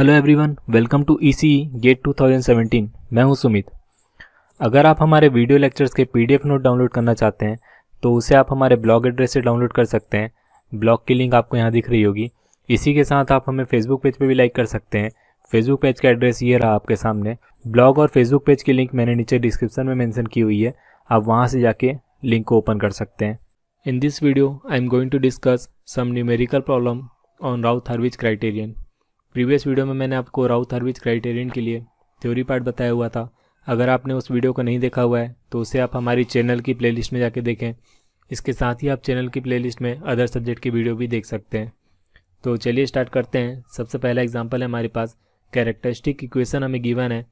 hello everyone welcome to ECE GATE 2017 मैं हूं सुमित अगर आप हमारे वीडियो लेक्चर्स के पीडीएफ नोट डाउनलोड करना चाहते हैं तो उसे आप हमारे ब्लॉग एड्रेस से डाउनलोड कर सकते हैं ब्लॉग की लिंक आपको यहां दिख रही होगी इसी के साथ आप हमें फेसबुक पेज पर भी लाइक कर सकते हैं फेसबुक पेज का एड्रेस ये रहा आपके सामने ब्लॉग और फेसबुक पेज की लिंक मैंने नीचे डिस्क्रिप्शन में मैंशन की हुई है आप वहाँ से जाके लिंक को ओपन कर सकते हैं in this video I am going to discuss some numerical problem on Routh Hurwitz criterion previous video में मैंने आपको राउथ हर्विज क्राइटेरियन के लिए थ्योरी पार्ट बताया हुआ था अगर आपने उस वीडियो को नहीं देखा हुआ है तो उसे आप हमारी चैनल की प्लेलिस्ट में जाके देखें इसके साथ ही आप चैनल की प्लेलिस्ट में अदर सब्जेक्ट की वीडियो भी देख सकते हैं तो चलिए स्टार्ट करते हैं सबसे पहला एग्जाम्पल है हमारे पास कैरेक्टरिस्टिक इक्वेशन हमें गिवन है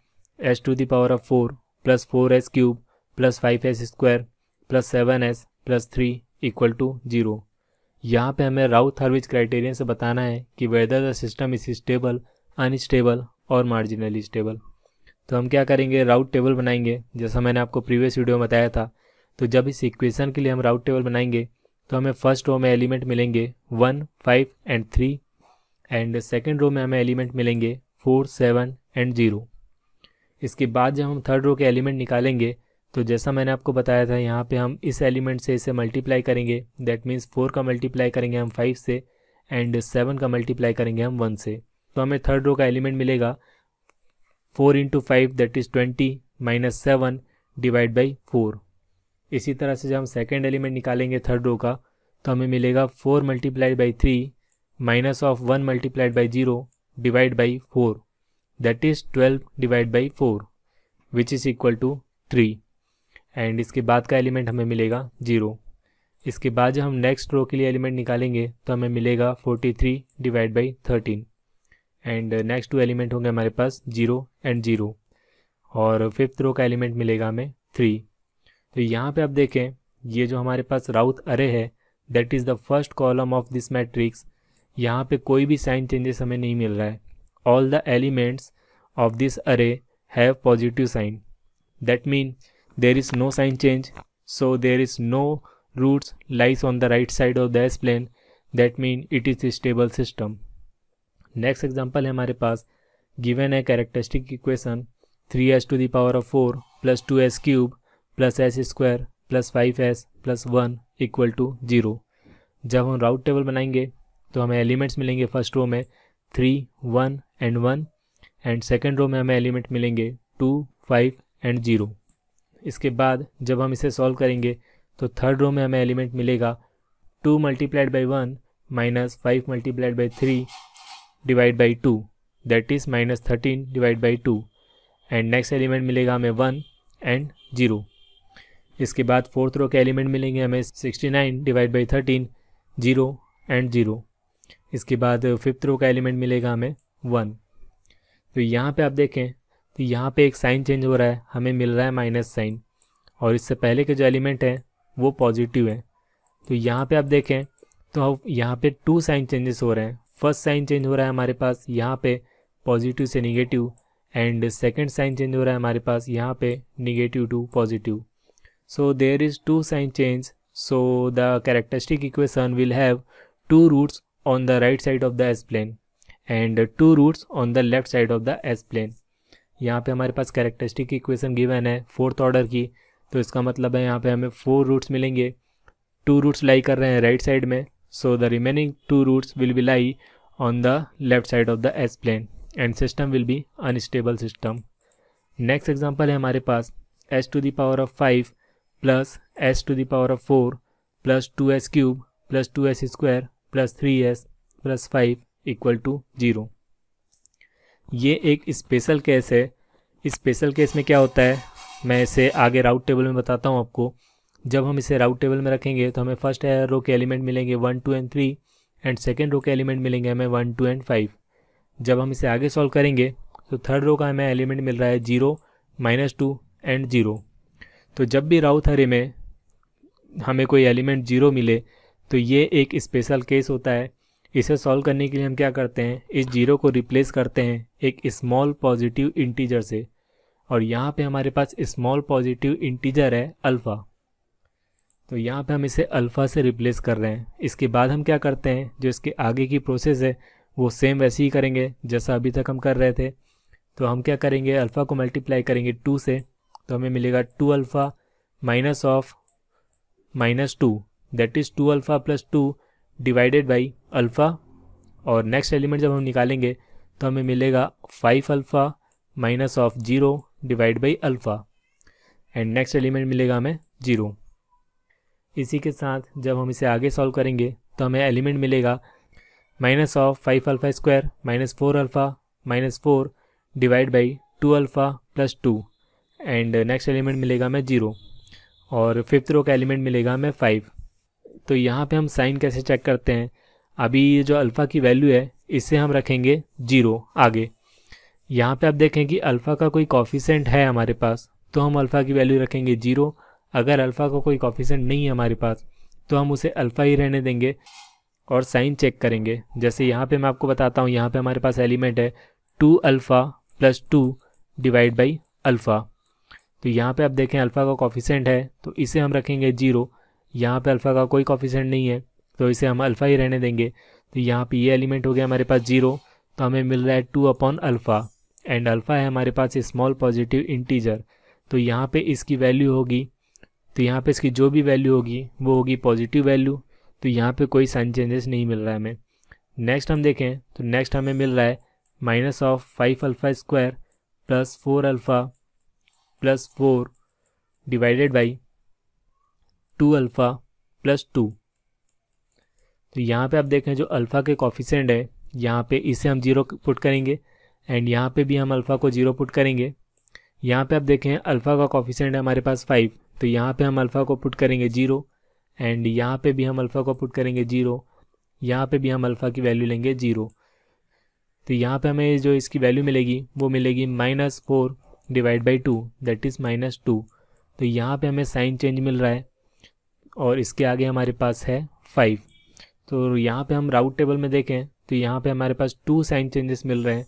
s to the power of four plus four s cube plus five s square plus seven s plus three equal to zero यहाँ पे हमें राउथ हार्विज क्राइटेरियन से बताना है कि whether the system is stable unstable और मार्जिनली स्टेबल तो हम क्या करेंगे राउट टेबल बनाएंगे जैसा मैंने आपको प्रीवियस वीडियो में बताया था तो जब इस इक्वेशन के लिए हम राउट टेबल बनाएंगे तो हमें फर्स्ट रो में एलिमेंट मिलेंगे one five and three and second row में हमें एलिमेंट मिलेंगे फोर सेवन एंड ज़ीरो इसके बाद जब हम थर्ड रो के एलिमेंट निकालेंगे तो जैसा मैंने आपको बताया था यहाँ पे हम इस एलिमेंट से इसे मल्टीप्लाई करेंगे दैट मीन्स फोर का मल्टीप्लाई करेंगे हम फाइव से एंड सेवन का मल्टीप्लाई करेंगे हम वन से तो हमें थर्ड रो का एलिमेंट मिलेगा four into five that is twenty minus seven divide by four इसी तरह से जब हम सेकेंड एलिमेंट निकालेंगे थर्ड रो का तो हमें मिलेगा four multiplied by three minus of one multiplied by zero divide by four that is twelve divide by four which is equal to three and इसके बाद का एलिमेंट हमें मिलेगा जीरो इसके बाद जब हम नेक्स्ट रो के लिए एलिमेंट निकालेंगे तो हमें मिलेगा forty three divide by thirteen and next two element होंगे हमारे पास जीरो एंड जीरो और फिफ्थ रो का एलिमेंट मिलेगा हमें थ्री तो यहाँ पे आप देखें ये जो हमारे पास राउथ अरे है that is the first column of this matrix यहाँ पे कोई भी साइन चेंजेस हमें नहीं मिल रहा है all the elements of this array have positive sign that mean there is no sign change so there is no roots lies on the right side of the s plane that mean it is stable system next example है हमारे पास given है characteristic equation three s to the power of four plus two s cube plus s square plus five s plus one equal to zero जब हम राउट table बनाएंगे तो हमें elements मिलेंगे फर्स्ट रो में three one and one and second row में हमें element मिलेंगे टू फाइव एंड जीरो इसके बाद जब हम इसे सॉल्व करेंगे तो थर्ड रो में हमें एलिमेंट मिलेगा two multiplied by one minus five multiplied by three divide by two that is minus thirteen divide by two and next element मिलेगा हमें वन एंड जीरो इसके बाद फोर्थ रो के एलिमेंट मिलेंगे हमें sixty nine divide by thirteen zero and zero इसके बाद fifth row का एलिमेंट मिलेगा हमें वन तो यहाँ पे आप देखें तो यहाँ पे एक साइन चेंज हो रहा है हमें मिल रहा है माइनस साइन और इससे पहले के जो एलिमेंट हैं वो पॉजिटिव हैं तो यहाँ पे आप देखें तो अब यहाँ पे टू साइन चेंजेस हो रहे हैं फर्स्ट साइन चेंज हो रहा है हमारे पास यहाँ पे पॉजिटिव से negative and second sign change हो रहा है हमारे पास यहाँ पे negative to positive so there is two sign change so the characteristic equation will have two roots on the right side of the s plane and two roots on the left side of the s plane यहाँ पे हमारे पास characteristic equation given है fourth order की तो इसका मतलब है यहाँ पे हमें फोर रूट्स मिलेंगे टू रूट्स लाई कर रहे हैं राइट साइड में so the remaining two roots will be lie on the left side of the s plane and system will be unstable system next example है हमारे पास s to the power of five plus s to the power of four plus two s cube plus two s square plus three s plus five equal to zero ये एक special case है special case में क्या होता है मैं इसे आगे राउट टेबल में बताता हूँ आपको जब हम इसे राउट टेबल में रखेंगे तो हमें फर्स्ट रो के एलिमेंट मिलेंगे one two and three and second row के एलिमेंट मिलेंगे हमें वन टू एंड फाइव जब हम इसे आगे सॉल्व करेंगे तो थर्ड रो का हमें एलिमेंट मिल रहा है zero minus two and zero तो जब भी राउथ हरे में हमें कोई एलिमेंट जीरो मिले तो ये एक स्पेशल केस होता है इसे सॉल्व करने के लिए हम क्या करते हैं इस जीरो को रिप्लेस करते हैं एक स्मॉल पॉजिटिव इंटीजर से और यहाँ पे हमारे पास स्मॉल पॉजिटिव इंटीजर है अल्फ़ा तो यहाँ पे हम इसे अल्फ़ा से रिप्लेस कर रहे हैं इसके बाद हम क्या करते हैं जो इसके आगे की प्रोसेस है वो सेम वैसे ही करेंगे जैसा अभी तक हम कर रहे थे तो हम क्या करेंगे अल्फ़ा को मल्टीप्लाई करेंगे टू से तो हमें मिलेगा two alpha minus of minus two that is two alpha plus two divided by alpha और नेक्स्ट एलिमेंट जब हम निकालेंगे तो हमें मिलेगा five alpha minus of zero divide by alpha and next element मिलेगा हमें जीरो इसी के साथ जब हम इसे आगे सॉल्व करेंगे तो हमें एलिमेंट मिलेगा minus of five alpha square minus four alpha minus four divide by two alpha plus two and next element मिलेगा हमें जीरो और फिफ्थ रो का एलिमेंट मिलेगा हमें फाइव तो यहाँ पे हम साइन कैसे चेक करते हैं अभी ये जो अल्फ़ा की वैल्यू है इसे हम रखेंगे जीरो आगे यहाँ पे आप देखें कि अल्फ़ा का कोई कॉफिशेंट है हमारे पास तो हम अल्फ़ा की वैल्यू रखेंगे जीरो अगर अल्फ़ा का कोई कॉफिशेंट नहीं है हमारे पास तो हम उसे अल्फ़ा ही रहने देंगे और साइन चेक करेंगे जैसे यहाँ पर मैं आपको बताता हूँ यहाँ पर हमारे पास एलिमेंट है two alpha plus two divide by alpha तो यहाँ पे आप देखें अल्फ़ा का कॉफिशेंट है तो इसे हम रखेंगे जीरो यहाँ पे अल्फ़ा का कोई कॉफिशेंट नहीं है तो इसे हम अल्फ़ा ही रहने देंगे तो यहाँ पे ये एलिमेंट हो गया हमारे पास जीरो तो हमें मिल रहा है two upon alpha and alpha है हमारे पास स्मॉल पॉजिटिव इंटीजर तो यहाँ पे इसकी वैल्यू होगी तो यहाँ पे इसकी जो भी वैल्यू होगी वो होगी पॉजिटिव वैल्यू तो यहाँ पर कोई साइन चेंजेस नहीं मिल रहा है हमें नेक्स्ट हम देखें तो नेक्स्ट हमें मिल रहा है minus of five alpha square plus four alpha plus four divided by two alpha plus two तो यहाँ पे आप देखें जो अल्फ़ा के कॉफिशेंट है यहाँ पे इसे हम जीरो पुट करेंगे एंड यहाँ पे भी हम अल्फ़ा को जीरो पुट करेंगे यहाँ पे आप देखें अल्फ़ा का कॉफिशेंट है हमारे पास फाइव तो यहाँ पे हम अल्फ़ा को पुट करेंगे जीरो एंड यहाँ पे भी हम अल्फ़ा को पुट करेंगे जीरो यहाँ पे भी हम अल्फ़ा की वैल्यू लेंगे जीरो तो यहाँ पे हमें जो इसकी वैल्यू मिलेगी वो मिलेगी minus four divide by two that is minus two तो यहाँ पे हमें साइन चेंज मिल रहा है और इसके आगे हमारे पास है फाइव तो यहाँ पे हम राउट टेबल में देखें तो यहाँ पे हमारे पास टू साइन चेंजेस मिल रहे हैं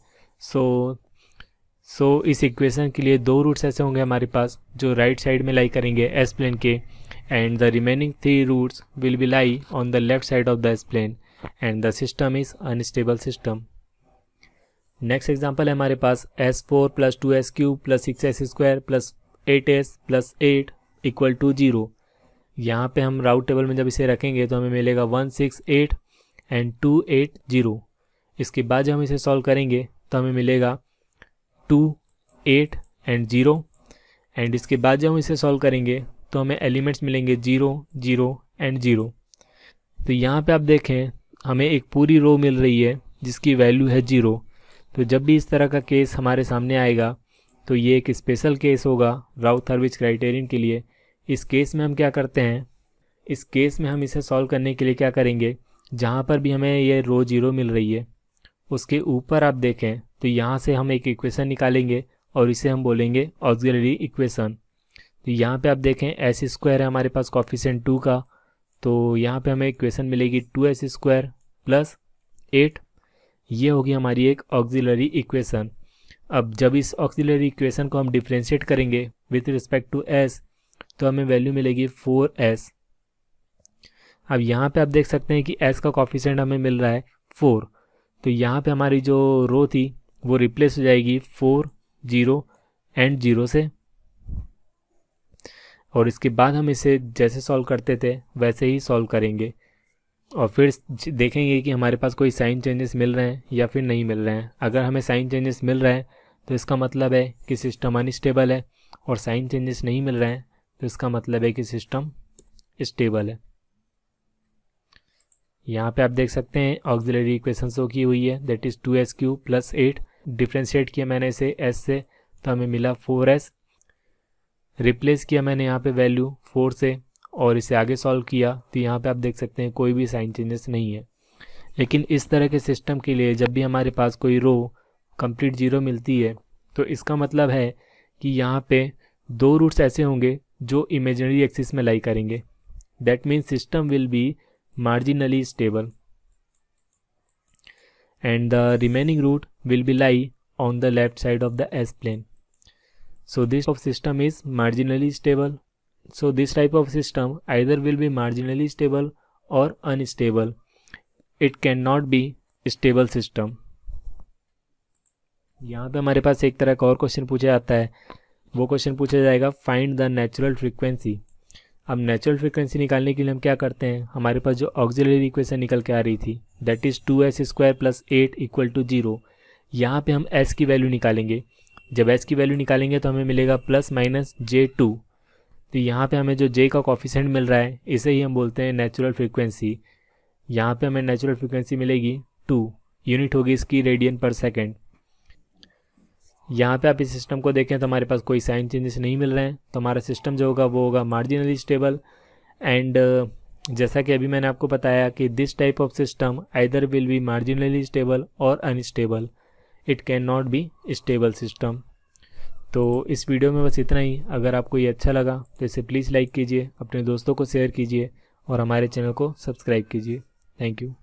सो so, सो so, इस इक्वेशन के लिए दो रूट्स ऐसे होंगे हमारे पास जो राइट right साइड में लाई करेंगे एस प्लेन के and the remaining three roots will be lie on the left side of the s plane and the system is unstable system next example है हमारे पास s four plus two s cube plus six s square plus eight s plus eight equal to zero यहाँ पे हम राउट table में जब इसे रखेंगे तो हमें मिलेगा one six eight and two eight zero इसके बाद जब हम इसे सॉल्व करेंगे तो हमें मिलेगा two eight and zero and इसके बाद जब हम इसे सॉल्व करेंगे तो हमें एलिमेंट्स मिलेंगे ज़ीरो ज़ीरो एंड ज़ीरो तो यहाँ पे आप देखें हमें एक पूरी रो मिल रही है जिसकी वैल्यू है ज़ीरो तो जब भी इस तरह का केस हमारे सामने आएगा तो ये एक स्पेशल केस होगा राउथ हर्विच क्राइटेरियन के लिए इस केस में हम क्या करते हैं इस केस में हम इसे सॉल्व करने के लिए क्या करेंगे जहाँ पर भी हमें ये रो जीरो मिल रही है उसके ऊपर आप देखें तो यहाँ से हम एक इक्वेशन निकालेंगे और इसे हम बोलेंगे ऑक्सिलरी इक्वेशन तो यहाँ पे आप देखें एस स्क्वायर है हमारे पास कॉफिशेंट टू का तो यहाँ पे हमें इक्वेशन मिलेगी two s square plus eight ये होगी हमारी एक ऑक्सिलरी इक्वेशन अब जब इस ऑक्सिलरी इक्वेशन को हम डिफ्रेंशिएट करेंगे विथ रिस्पेक्ट टू एस तो हमें वैल्यू मिलेगी फोर एस अब यहाँ पे आप देख सकते हैं कि एस का कॉफिशेंट हमें मिल रहा है फोर तो यहाँ पे हमारी जो रो थी वो रिप्लेस हो जाएगी फोर जीरो एंड जीरो से और इसके बाद हम इसे जैसे सॉल्व करते थे वैसे ही सॉल्व करेंगे और फिर देखेंगे कि हमारे पास कोई साइन चेंजेस मिल रहे हैं या फिर नहीं मिल रहे हैं अगर हमें साइन चेंजेस मिल रहे हैं तो इसका मतलब है कि सिस्टम अनस्टेबल है और साइन चेंजेस नहीं मिल रहे हैं तो इसका मतलब है कि सिस्टम स्टेबल है यहाँ पे आप देख सकते हैं ऑक्सिलरी इक्वेशन शो की हुई है that is two s q plus eight differentiate किया मैंने इसे एस से तो हमें मिला फोर एस रिप्लेस किया मैंने यहाँ पे वैल्यू फोर से और इसे आगे सॉल्व किया तो यहाँ पे आप देख सकते हैं कोई भी साइन चेंजेस नहीं है लेकिन इस तरह के सिस्टम के लिए जब भी हमारे पास कोई रो कंप्लीट जीरो मिलती है तो इसका मतलब है कि यहाँ पे दो रूट्स ऐसे होंगे जो इमेजनरी एक्सिस में लाई करेंगे that means system will be marginally stable and the remaining root will be lie on the left side of the s plane so this of system is marginally stable so this type of system either will be marginally stable और unstable it can not be stable system यहाँ पे हमारे पास एक तरह का और question पूछा जाता है वो क्वेश्चन पूछा जाएगा फाइंड द नेचुरल फ्रीक्वेंसी अब नेचुरल फ्रीक्वेंसी निकालने के लिए हम क्या करते हैं हमारे पास जो ऑक्जिलरी इक्वेशन निकल के आ रही थी that is two s square plus eight equal to zero यहाँ पर हम एस की वैल्यू निकालेंगे जब एस की वैल्यू निकालेंगे तो हमें मिलेगा प्लस माइनस जे टू तो यहाँ पे हमें जो जे का कॉफिशेंट मिल रहा है इसे ही हम बोलते हैं नेचुरल फ्रीक्वेंसी यहाँ पे हमें नेचुरल फ्रीक्वेंसी मिलेगी टू यूनिट होगी इसकी रेडियन पर सेकेंड यहाँ पे आप इस सिस्टम को देखें तो हमारे पास कोई साइन चेंजेस नहीं मिल रहे हैं तो हमारा सिस्टम जो होगा वो होगा मार्जिनली स्टेबल एंड जैसा कि अभी मैंने आपको बताया कि this type of system either will be marginally stable और unstable it can not be stable system तो इस वीडियो में बस इतना ही अगर आपको ये अच्छा लगा तो इसे प्लीज़ लाइक कीजिए अपने दोस्तों को शेयर कीजिए और हमारे चैनल को सब्सक्राइब कीजिए थैंक यू